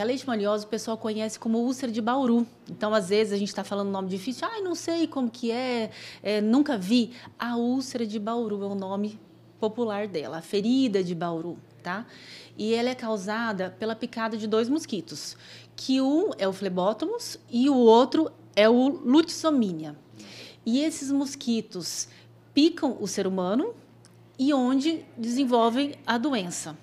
A leishmaniose o pessoal conhece como úlcera de Bauru. Então, às vezes, a gente está falando um nome difícil. Ai, ah, não sei como que é, é, nunca vi. A úlcera de Bauru é o nome popular dela, a ferida de Bauru, tá? E ela é causada pela picada de dois mosquitos, que um é o flebótomos e o outro é o lutisomínia. E esses mosquitos picam o ser humano e onde desenvolvem a doença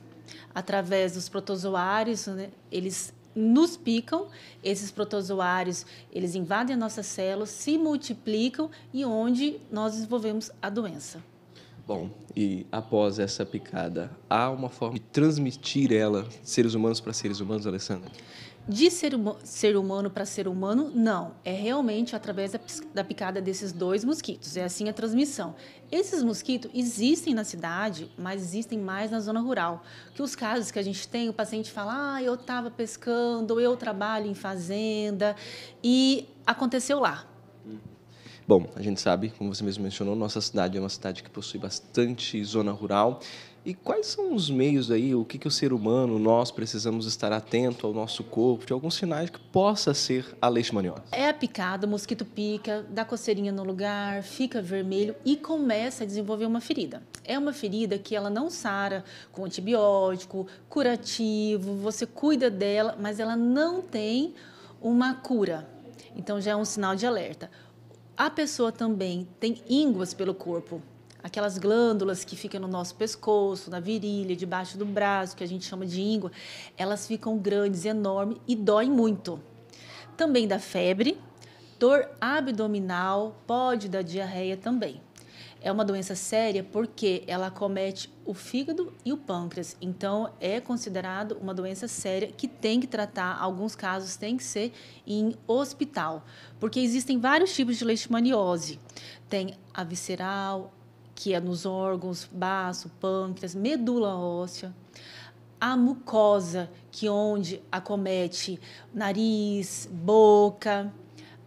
através dos protozoários, né? eles nos picam, esses protozoários, eles invadem as nossas células, se multiplicam e onde nós desenvolvemos a doença. Bom, e após essa picada, há uma forma de transmitir ela, seres humanos para seres humanos, Alessandra? De ser, ser humano para ser humano, não. É realmente através da, da, picada desses dois mosquitos. É assim a transmissão. Esses mosquitos existem na cidade, mas existem mais na zona rural. Que os casos que a gente tem, o paciente fala: ah, eu estava pescando, eu trabalho em fazenda, e aconteceu lá. Bom, a gente sabe, como você mesmo mencionou, nossa cidade é uma cidade que possui bastante zona rural. E quais são os meios aí, o que, que o ser humano, nós precisamos estar atento ao nosso corpo, de alguns sinais que possa ser a leishmaniose? É a picada, o mosquito pica, dá coceirinha no lugar, fica vermelho e começa a desenvolver uma ferida. É uma ferida que ela não sara com antibiótico, curativo, você cuida dela, mas ela não tem uma cura. Então já é um sinal de alerta. A pessoa também tem ínguas pelo corpo, aquelas glândulas que ficam no nosso pescoço, na virilha, debaixo do braço, que a gente chama de íngua, elas ficam grandes, enormes e doem muito. Também dá febre, dor abdominal, pode dar diarreia também. É uma doença séria porque ela acomete o fígado e o pâncreas. Então, é considerado uma doença séria que tem que tratar. Alguns casos tem que ser em hospital, porque existem vários tipos de leishmaniose. Tem a visceral, que é nos órgãos, baço, pâncreas, medula óssea. A mucosa, que é onde acomete nariz, boca,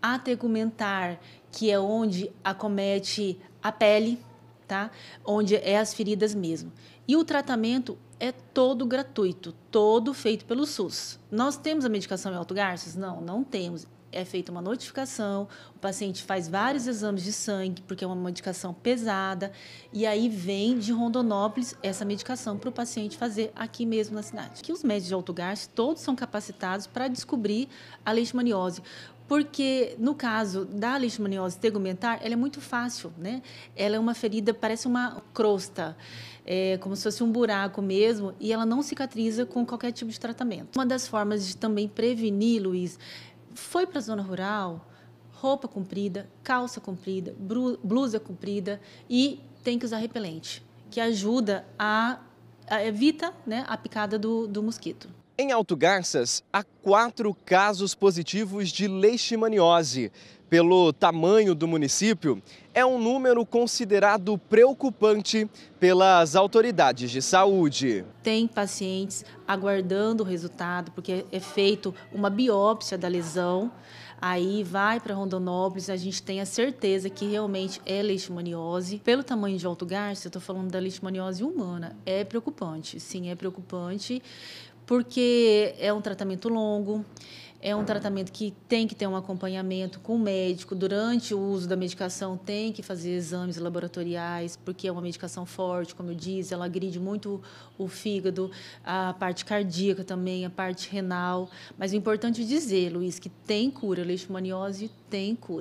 a tegumentar, que é onde acomete a pele, tá? Onde é as feridas mesmo. E o tratamento é todo gratuito, todo feito pelo SUS. Nós temos a medicação em autogarças? Não, não temos. É feita uma notificação, o paciente faz vários exames de sangue, porque é uma medicação pesada, e aí vem de Rondonópolis essa medicação para o paciente fazer aqui mesmo na cidade. Que os médicos de autogás todos são capacitados para descobrir a leishmaniose. Porque, no caso da leishmaniose tegumentar, ela é muito fácil, né? Ela é uma ferida, parece uma crosta, é, como se fosse um buraco mesmo, e ela não cicatriza com qualquer tipo de tratamento. Uma das formas de também prevenir, Luiz, foi para a zona rural, roupa comprida, calça comprida, blusa comprida e tem que usar repelente, que ajuda a, a evita né, a picada do, do mosquito. Em Alto Garças, há quatro casos positivos de leishmaniose. Pelo tamanho do município, é um número considerado preocupante pelas autoridades de saúde. Tem pacientes aguardando o resultado, porque é feito uma biópsia da lesão, aí vai para Rondonópolis, a gente tem a certeza que realmente é leishmaniose. Pelo tamanho de Alto Garças, eu estou falando da leishmaniose humana, é preocupante, sim, é preocupante porque é um tratamento longo, é um tratamento que tem que ter um acompanhamento com o médico. Durante o uso da medicação, tem que fazer exames laboratoriais, porque é uma medicação forte, como eu disse, ela agride muito o fígado, a parte cardíaca também, a parte renal. Mas o importante é dizer, Luiz, que tem cura. Leishmaniose tem cura.